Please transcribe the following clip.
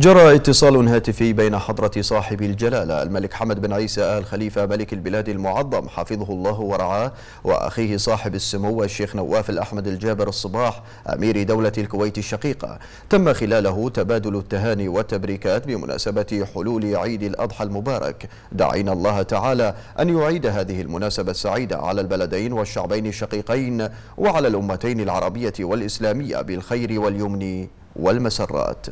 جرى اتصال هاتفي بين حضرة صاحب الجلالة الملك حمد بن عيسى آل خليفة ملك البلاد المعظم حفظه الله ورعاه وأخيه صاحب السمو الشيخ نواف الأحمد الجابر الصباح أمير دولة الكويت الشقيقة تم خلاله تبادل التهاني والتبريكات بمناسبة حلول عيد الأضحى المبارك دعينا الله تعالى أن يعيد هذه المناسبة السعيدة على البلدين والشعبين الشقيقين وعلى الأمتين العربية والإسلامية بالخير واليمن والمسرات